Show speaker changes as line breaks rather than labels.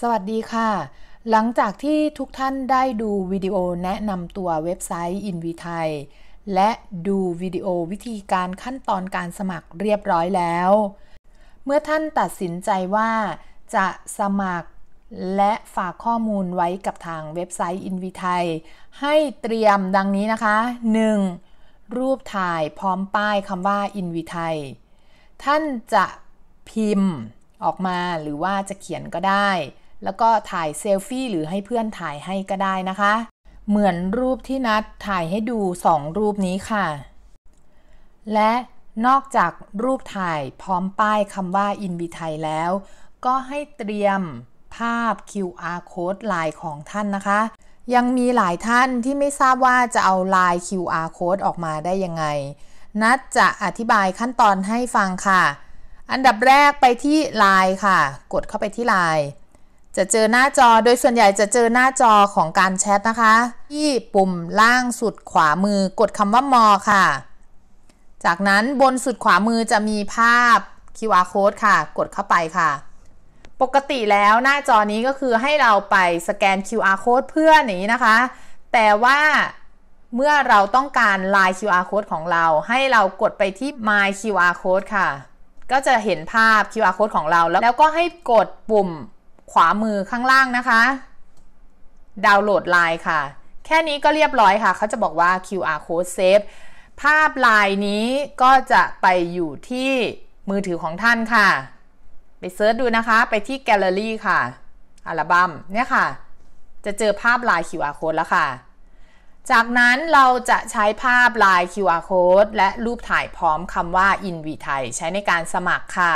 สวัสดีค่ะ หลังจากที่ทุกท่านได้ดูวิดีโอแนะนำตัวเว็บไซต์ i n v i t ไทยและดูวิดีโอวิธีการขั้นตอนการสมัครเรียบร้อยแล้ว เมื่อท่านตัดสินใจว่าจะสมัครและฝากข้อมูลไว้กับทางเว็บไซต์ i n v i t ไทยให้เตรียมดังนี้นะคะ 1. รูปถ่ายพร้อมป้ายคำว่า i n v i t ไทย ท่านจะพิมพ์ออกมาหรือว่าจะเขียนก็ได้แล้วก็ถ่ายเซลฟี่หรือให้เพื่อนถ่ายให้ก็ได้นะคะ เหมือนรูปที่นัดถ่ายให้ดู 2 รูปนี้ค่ะ และนอกจากรูปถ่ายพร้อมป้ายคำว่าอินบีไทยแล้ว ก็ให้เตรียมภาพ QR code ลายของท่านนะคะ ยังมีหลายท่านที่ไม่ทราบว่าจะเอาลาย QR code ออกมาได้ยังไง นัดจะอธิบายขั้นตอนให้ฟังค่ะ อันดับแรกไปที่ลายค่ะ กดเข้าไปที่ลายจะเจอหน้าจอ โดยส่วนใหญ่จะเจอหน้าจอของการแชทนะคะ ที่ปุ่มล่างสุดขวามือ กดคำว่ามอค่ะ จากนั้นบนสุดขวามือจะมีภาพ QR code ค่ะ กดเข้าไปค่ะ ปกติแล้วหน้าจอนี้ก็คือให้เราไปสแกน QR code เพื่อน่นี้นะคะ แต่ว่าเมื่อเราต้องการลาย QR code ของเรา ให้เรากดไปที่ My QR code ค่ะ ก็จะเห็นภาพ QR code ของเราแล้วแล้วก็ให้กดปุ่มขวามือข้างล่างนะคะ ดาวน์โหลดไลน์ค่ะ แค่นี้ก็เรียบร้อยค่ะ เขาจะบอกว่า QR code save ภาพไลน์นี้ก็จะไปอยู่ที่มือถือของท่านค่ะ ไปเซิร์ชดูนะคะไปที่แกลเลอรี่ค่ะอัลบั้มเนี่ยค่ะ จะเจอภาพลาย QR code แล้วค่ะ จากนั้นเราจะใช้ภาพลาย QR code และรูปถ่ายพร้อมคำว่า invite ใช้ในการสมัครค่ะ